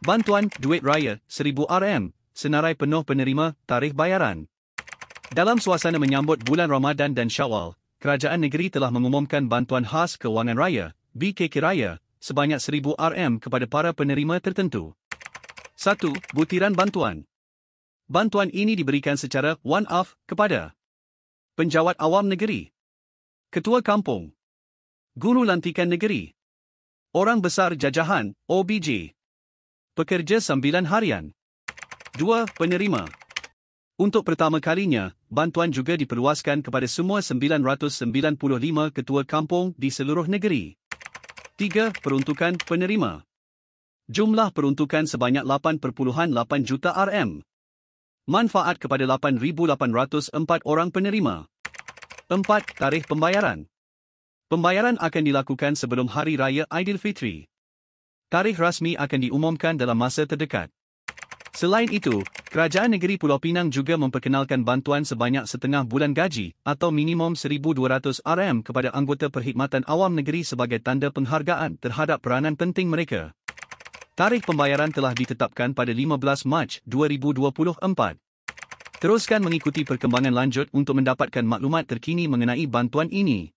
Bantuan Duit Raya 1000 RM, senarai penuh penerima, tarikh bayaran. Dalam suasana menyambut bulan Ramadan dan Syawal, kerajaan negeri telah mengumumkan bantuan khas kewangan raya, BKK Raya, sebanyak 1000 RM kepada para penerima tertentu. 1. Butiran bantuan. Bantuan ini diberikan secara one-off kepada penjawat awam negeri, ketua kampung, guru lantikan negeri, orang besar jajahan, OBJ pekerja sambilan harian. Dua Penerima Untuk pertama kalinya, bantuan juga diperluaskan kepada semua 995 ketua kampung di seluruh negeri. Tiga Peruntukan penerima Jumlah peruntukan sebanyak 8.8 juta RM. Manfaat kepada 8,804 orang penerima. 4. Tarikh pembayaran Pembayaran akan dilakukan sebelum Hari Raya Aidilfitri tarikh rasmi akan diumumkan dalam masa terdekat. Selain itu, Kerajaan Negeri Pulau Pinang juga memperkenalkan bantuan sebanyak setengah bulan gaji atau minimum 1200 RM kepada anggota perkhidmatan awam negeri sebagai tanda penghargaan terhadap peranan penting mereka. Tarikh pembayaran telah ditetapkan pada 15 Mac 2024. Teruskan mengikuti perkembangan lanjut untuk mendapatkan maklumat terkini mengenai bantuan ini.